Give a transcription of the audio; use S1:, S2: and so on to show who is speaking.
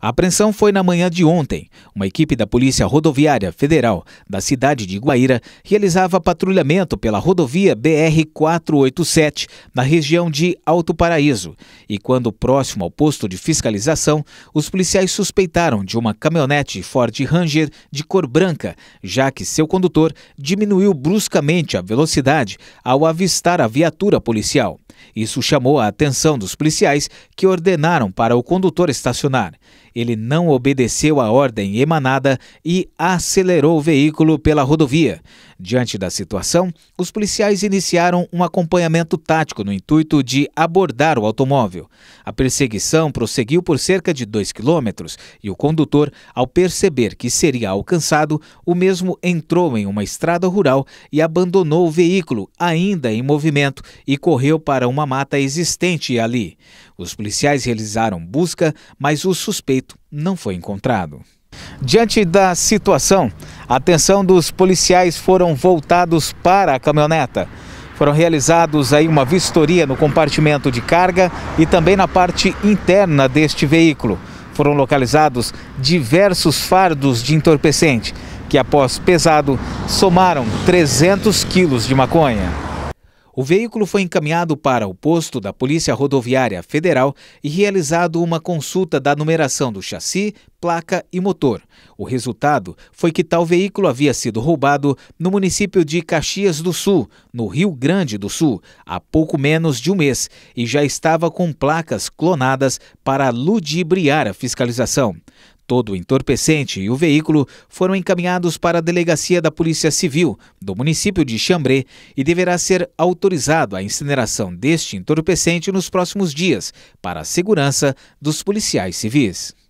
S1: A apreensão foi na manhã de ontem. Uma equipe da Polícia Rodoviária Federal da cidade de Guaíra realizava patrulhamento pela rodovia BR-487 na região de Alto Paraíso. E quando próximo ao posto de fiscalização, os policiais suspeitaram de uma caminhonete Ford Ranger de cor branca, já que seu condutor diminuiu bruscamente a velocidade ao avistar a viatura policial. Isso chamou a atenção dos policiais que ordenaram para o condutor estacionar ele não obedeceu à ordem emanada e acelerou o veículo pela rodovia. Diante da situação, os policiais iniciaram um acompanhamento tático no intuito de abordar o automóvel. A perseguição prosseguiu por cerca de 2 quilômetros e o condutor, ao perceber que seria alcançado, o mesmo entrou em uma estrada rural e abandonou o veículo, ainda em movimento, e correu para uma mata existente ali. Os policiais realizaram busca, mas o suspeito não foi encontrado. Diante da situação, a atenção dos policiais foram voltados para a caminhoneta. Foram realizados aí uma vistoria no compartimento de carga e também na parte interna deste veículo. Foram localizados diversos fardos de entorpecente, que após pesado somaram 300 quilos de maconha. O veículo foi encaminhado para o posto da Polícia Rodoviária Federal e realizado uma consulta da numeração do chassi, placa e motor. O resultado foi que tal veículo havia sido roubado no município de Caxias do Sul, no Rio Grande do Sul, há pouco menos de um mês e já estava com placas clonadas para ludibriar a fiscalização. Todo o entorpecente e o veículo foram encaminhados para a delegacia da Polícia Civil do município de Xambrê e deverá ser autorizado a incineração deste entorpecente nos próximos dias, para a segurança dos policiais civis.